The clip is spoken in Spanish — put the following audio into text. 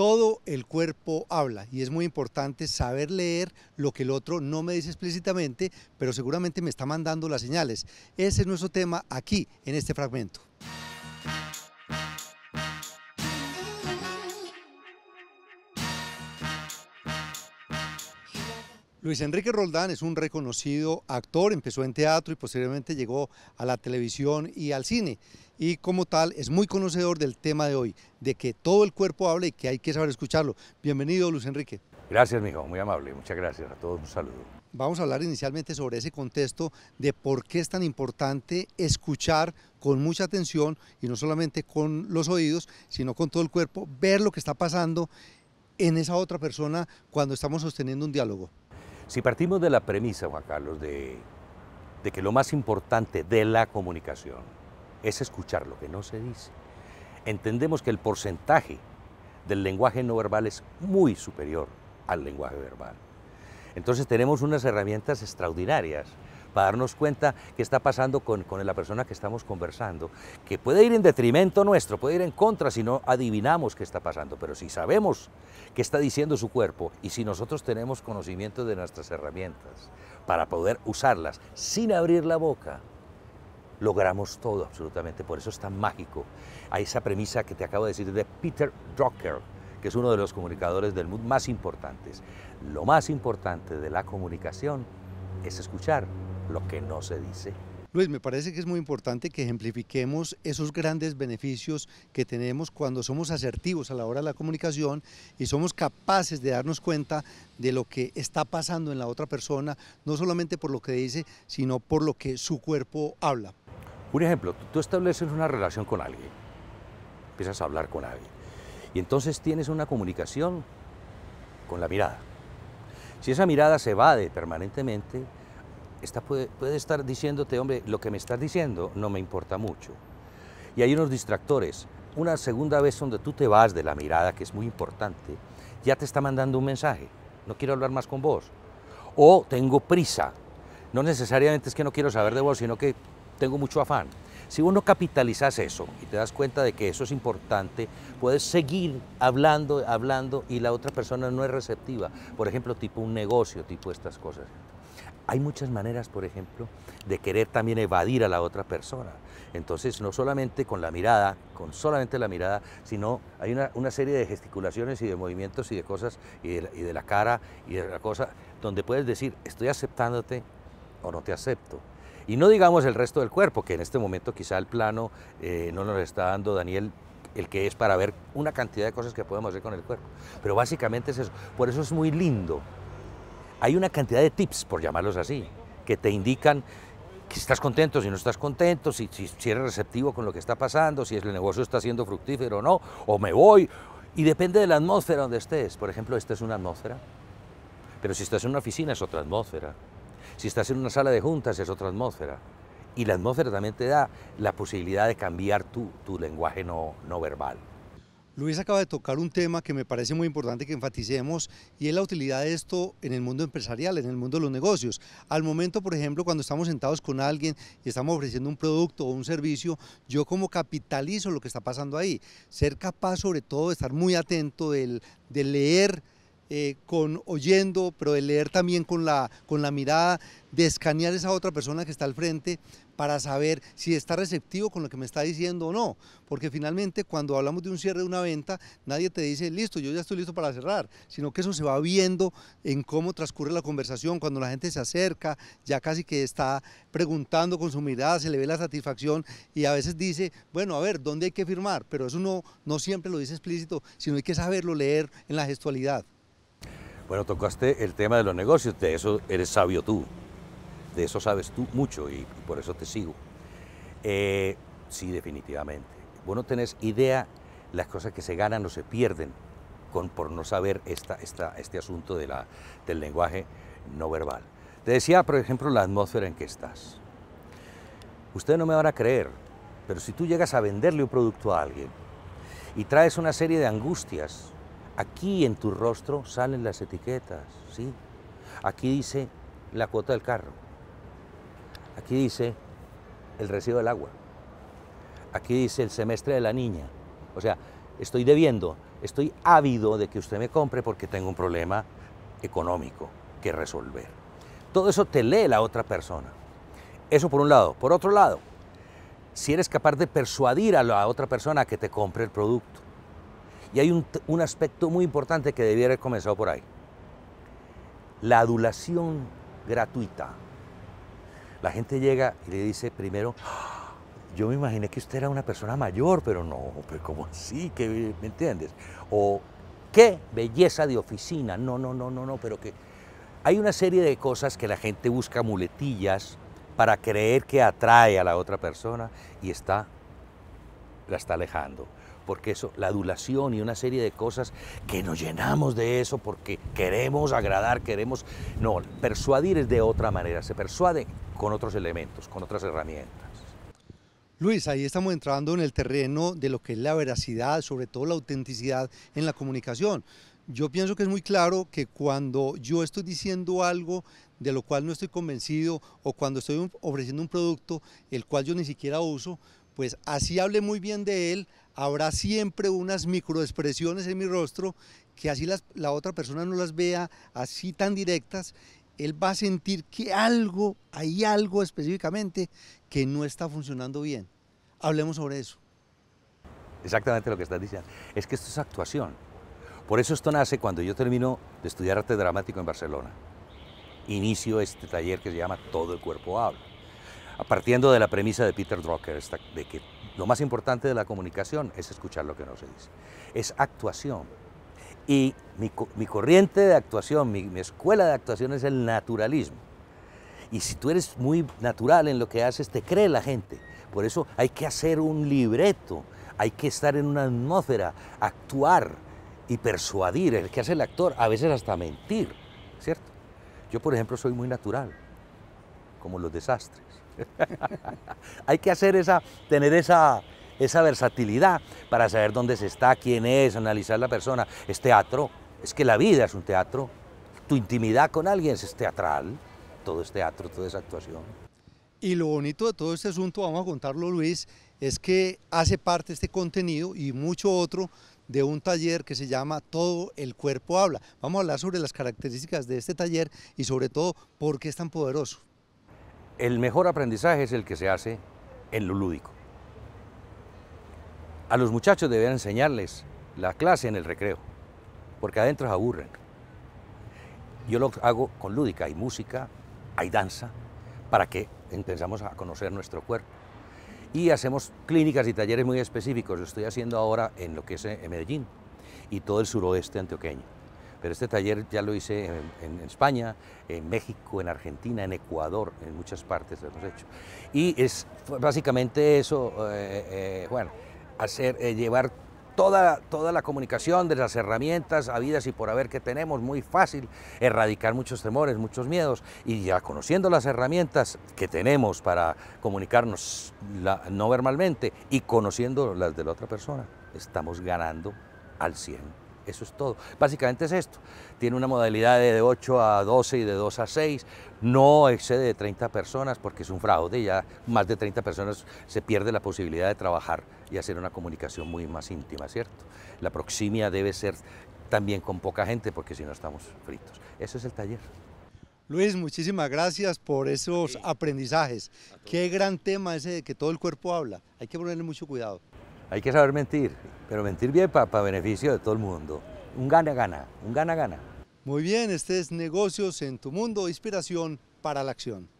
todo el cuerpo habla y es muy importante saber leer lo que el otro no me dice explícitamente, pero seguramente me está mandando las señales. Ese es nuestro tema aquí, en este fragmento. Luis Enrique Roldán es un reconocido actor, empezó en teatro y posteriormente llegó a la televisión y al cine. Y como tal es muy conocedor del tema de hoy, de que todo el cuerpo habla y que hay que saber escucharlo. Bienvenido Luis Enrique. Gracias, mijo, muy amable, muchas gracias. A todos un saludo. Vamos a hablar inicialmente sobre ese contexto de por qué es tan importante escuchar con mucha atención y no solamente con los oídos, sino con todo el cuerpo, ver lo que está pasando en esa otra persona cuando estamos sosteniendo un diálogo. Si partimos de la premisa, Juan Carlos, de, que lo más importante de la comunicación es escuchar lo que no se dice, entendemos que el porcentaje del lenguaje no verbal es muy superior al lenguaje verbal. Entonces tenemos unas herramientas extraordinarias para darnos cuenta qué está pasando con, con la persona que estamos conversando, que puede ir en detrimento nuestro, puede ir en contra si no adivinamos qué está pasando, pero si sabemos qué está diciendo su cuerpo y si nosotros tenemos conocimiento de nuestras herramientas para poder usarlas sin abrir la boca, logramos todo absolutamente. Por eso es tan mágico. a esa premisa que te acabo de decir de Peter Drucker, que es uno de los comunicadores del mundo más importantes. Lo más importante de la comunicación es escuchar lo que no se dice. Luis, me parece que es muy importante que ejemplifiquemos esos grandes beneficios que tenemos cuando somos asertivos a la hora de la comunicación y somos capaces de darnos cuenta de lo que está pasando en la otra persona, no solamente por lo que dice, sino por lo que su cuerpo habla. Un ejemplo, tú estableces una relación con alguien, empiezas a hablar con alguien y entonces tienes una comunicación con la mirada. Si esa mirada se evade permanentemente, puede, puede, estar diciéndote, hombre, lo que me estás diciendo no me importa mucho. Y hay unos distractores. Una segunda vez donde tú te vas de la mirada, que es muy importante, ya te está mandando un mensaje. No quiero hablar más con vos. O tengo prisa. No necesariamente es que no quiero saber de vos, sino que tengo mucho afán. Si uno capitalizas eso y te das cuenta de que eso es importante, puedes seguir hablando, hablando y la otra persona no es receptiva. Por ejemplo, tipo un negocio, tipo estas cosas. Hay muchas maneras, por ejemplo, de querer también evadir a la otra persona. Entonces, no solamente con la mirada, con solamente la mirada, sino hay una, serie de gesticulaciones y de movimientos y de cosas, y y de la cara y de la cosa, donde puedes decir, estoy aceptándote o no te acepto y no digamos el resto del cuerpo, que en este momento quizá el plano eh, no nos está dando Daniel el que es para ver una cantidad de cosas que podemos hacer con el cuerpo. Pero básicamente es eso. Por eso es muy lindo. Hay una cantidad de tips, por llamarlos así, que te indican si estás contento, si no estás contento, si, si, si eres receptivo con lo que está pasando, si el negocio está siendo fructífero o no, o me voy. Y depende de la atmósfera donde estés. Por ejemplo, esta es una atmósfera. Pero si estás en una oficina es otra atmósfera. Si estás en una sala de juntas es otra atmósfera. Y la atmósfera también te da la posibilidad de cambiar tu, lenguaje no, verbal. Luis acaba de tocar un tema que me parece muy importante que enfaticemos y es la utilidad de esto en el mundo empresarial, en el mundo de los negocios. Al momento, por ejemplo, cuando estamos sentados con alguien y estamos ofreciendo un producto o un servicio, yo como capitalizo lo que está pasando ahí. Ser capaz sobre todo de estar muy atento, de leer eh, con oyendo, pero de leer también con la, con la mirada, de escanear esa otra persona que está al frente para saber si está receptivo con lo que me está diciendo o no. Porque finalmente cuando hablamos de un cierre de una venta, nadie te dice, listo, yo ya estoy listo para cerrar, sino que eso se va viendo en cómo transcurre la conversación, cuando la gente se acerca, ya casi que está preguntando con su mirada, se le ve la satisfacción y a veces dice, bueno, a ver, ¿dónde hay que firmar? Pero eso no, no siempre lo dice explícito, sino hay que saberlo leer en la gestualidad. Bueno, tocaste el tema de los negocios, de eso eres sabio tú, de eso sabes tú mucho y, por eso te sigo. Eh, sí, definitivamente. Bueno, no tenés idea las cosas que se ganan o se pierden con, por no saber esta, este asunto de la, del lenguaje no verbal. Te decía, por ejemplo, la atmósfera en que estás. Ustedes no me van a creer, pero si tú llegas a venderle un producto a alguien y traes una serie de angustias, Aquí en tu rostro salen las etiquetas, ¿sí? Aquí dice la cuota del carro. Aquí dice el residuo del agua. Aquí dice el semestre de la niña. O sea, estoy debiendo, estoy ávido de que usted me compre porque tengo un problema económico que resolver. Todo eso te lee la otra persona. Eso por un lado. Por otro lado, si eres capaz de persuadir a la otra persona que te compre el producto. Y hay un, aspecto muy importante que debiera haber comenzado por ahí. La adulación gratuita. La gente llega y le dice primero, ah, yo me imaginé que usted era una persona mayor, pero no, pero ¿cómo así? ¿Me entiendes? O qué belleza de oficina, no, no, no, no, no, pero que hay una serie de cosas que la gente busca muletillas para creer que atrae a la otra persona y está está alejando. Porque eso, la adulación y una serie de cosas que nos llenamos de eso porque queremos agradar, queremos... No, persuadir es de otra manera, se persuade con otros elementos, con otras herramientas. Luis, ahí estamos entrando en el terreno de lo que es la veracidad, sobre todo la autenticidad en la comunicación. Yo pienso que es muy claro que cuando yo estoy diciendo algo de lo cual no estoy convencido o cuando estoy ofreciendo un producto el cual yo ni siquiera uso, pues así hable muy bien de él, habrá siempre unas microexpresiones en mi rostro que así la otra persona no las vea así tan directas, él va a sentir que algo, hay algo específicamente que no está funcionando bien. Hablemos sobre eso. Exactamente lo que estás diciendo. Es que esto es actuación. Por eso esto nace cuando yo termino de estudiar arte dramático en Barcelona. Inicio este taller que se llama Todo el cuerpo habla partiendo de la premisa de Peter Drucker, de que lo más importante de la comunicación es escuchar lo que no se dice, es actuación. Y mi, corriente de actuación, mi, mi escuela de actuación es el naturalismo. Y si tú eres muy natural en lo que haces, te cree la gente. Por eso hay que hacer un libreto, hay que estar en una atmósfera, actuar y persuadir. El que hace el actor, a veces hasta mentir, ¿cierto? Yo, por ejemplo, soy muy natural como los desastres. Hay que hacer esa, tener esa, esa versatilidad para saber dónde se está, quién es, analizar la persona. Es teatro, es que la vida es un teatro. Tu intimidad con alguien es teatral, todo es teatro, toda esa actuación. Y lo bonito de todo este asunto, vamos a contarlo Luis, es que hace parte este contenido y mucho otro de un taller que se llama Todo el cuerpo habla. Vamos a hablar sobre las características de este taller y sobre todo por qué es tan poderoso el mejor aprendizaje es el que se hace en lo lúdico. A los muchachos deben enseñarles la clase en el recreo, porque adentro se aburren. Yo lo hago con lúdica, hay música, hay danza, para que empezamos a conocer nuestro cuerpo. Y hacemos clínicas y talleres muy específicos, lo estoy haciendo ahora en lo que es eh, en Medellín y todo el suroeste antioqueño. Pero este taller ya lo hice en, España, en México, en Argentina, en Ecuador, en muchas partes lo hemos hecho. Y es básicamente eso, eh, eh, bueno, hacer, eh, llevar toda, toda la comunicación de las herramientas a vidas y por haber que tenemos, muy fácil, erradicar muchos temores, muchos miedos, y ya conociendo las herramientas que tenemos para comunicarnos no verbalmente y conociendo las de la otra persona, estamos ganando al 100. Eso es todo. Básicamente es esto. Tiene una modalidad de 8 a 12 y de 2 a 6. No excede de 30 personas porque es un fraude. Ya más de 30 personas se pierde la posibilidad de trabajar y hacer una comunicación muy más íntima, ¿cierto? La proximidad debe ser también con poca gente porque si no estamos fritos. Eso es el taller. Luis, muchísimas gracias por esos aprendizajes. Qué gran tema ese de que todo el cuerpo habla. Hay que ponerle mucho cuidado. Hay que saber mentir, pero mentir bien para, beneficio de todo el mundo. Un gana-gana, un gana-gana. Muy bien, este es Negocios en tu Mundo, inspiración para la acción.